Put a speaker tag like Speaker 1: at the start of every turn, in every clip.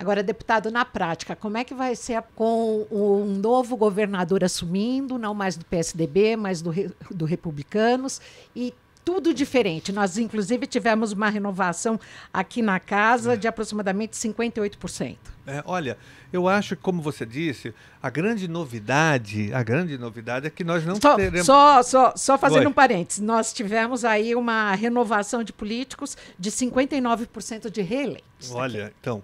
Speaker 1: Agora, deputado, na prática, como é que vai ser com um novo governador assumindo, não mais do PSDB, mas do, do Republicanos, e tudo diferente. Nós, inclusive, tivemos uma renovação aqui na casa de aproximadamente 58%.
Speaker 2: É, olha, eu acho que, como você disse, a grande novidade, a grande novidade é que nós não só, teremos... Só, só, só fazendo Oi. um
Speaker 1: parênteses, nós tivemos aí uma renovação de políticos de 59% de reeleitos.
Speaker 2: Olha, aqui. então,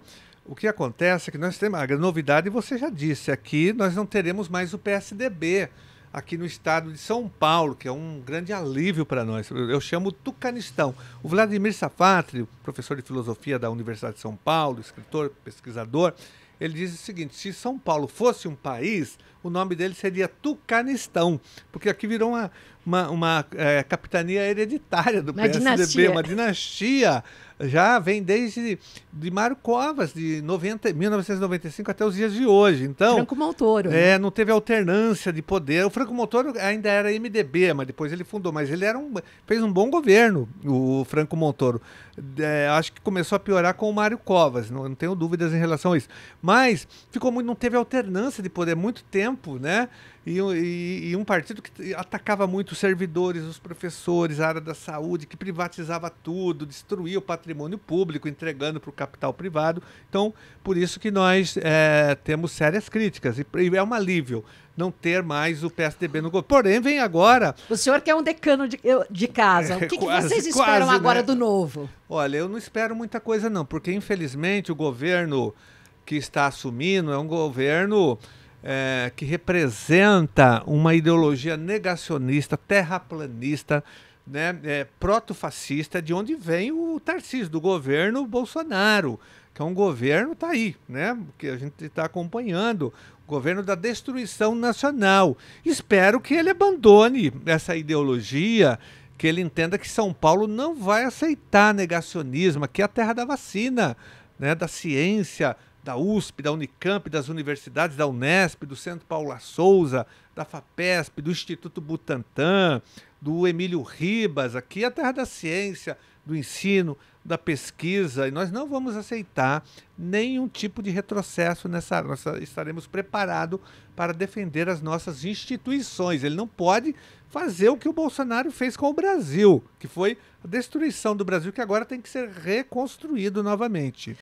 Speaker 2: o que acontece é que nós temos. A novidade você já disse, aqui é nós não teremos mais o PSDB aqui no estado de São Paulo, que é um grande alívio para nós. Eu chamo Tucanistão. O Vladimir Safatri, professor de filosofia da Universidade de São Paulo, escritor, pesquisador, ele diz o seguinte: se São Paulo fosse um país, o nome dele seria Tucanistão, porque aqui virou uma, uma, uma é, capitania hereditária do uma PSDB, dinastia. uma dinastia. Já vem desde de Mário Covas, de 90, 1995 até os dias de hoje. Então, Franco Montoro. É, né? não teve alternância de poder. O Franco Montoro ainda era MDB, mas depois ele fundou. Mas ele era um, fez um bom governo, o Franco Montoro. É, acho que começou a piorar com o Mário Covas, não, não tenho dúvidas em relação a isso. Mas ficou muito, não teve alternância de poder muito tempo tempo, né? E, e, e, um partido que atacava muito os servidores, os professores, a área da saúde, que privatizava tudo, destruía o patrimônio público, entregando para o capital privado. Então, por isso que nós é, temos sérias críticas. E, e é um alívio não ter mais o PSDB no governo. Porém, vem agora. O senhor que é um decano de, de casa. É, o que, é, quase, que vocês esperam né? agora né? do novo? Olha, eu não espero muita coisa, não, porque infelizmente o governo que está assumindo é um governo é, que representa uma ideologia negacionista, terraplanista, né, é, proto-fascista, de onde vem o Tarcísio, do governo Bolsonaro, que é um governo, tá aí, né, que a gente está acompanhando, governo da destruição nacional. Espero que ele abandone essa ideologia, que ele entenda que São Paulo não vai aceitar negacionismo, que é a terra da vacina, né, da ciência, da USP, da Unicamp, das universidades da Unesp, do Centro Paula Souza, da FAPESP, do Instituto Butantan, do Emílio Ribas. Aqui é a terra da ciência, do ensino, da pesquisa, e nós não vamos aceitar nenhum tipo de retrocesso nessa área. Nós estaremos preparados para defender as nossas instituições. Ele não pode fazer o que o Bolsonaro fez com o Brasil, que foi a destruição do Brasil, que agora tem que ser reconstruído novamente.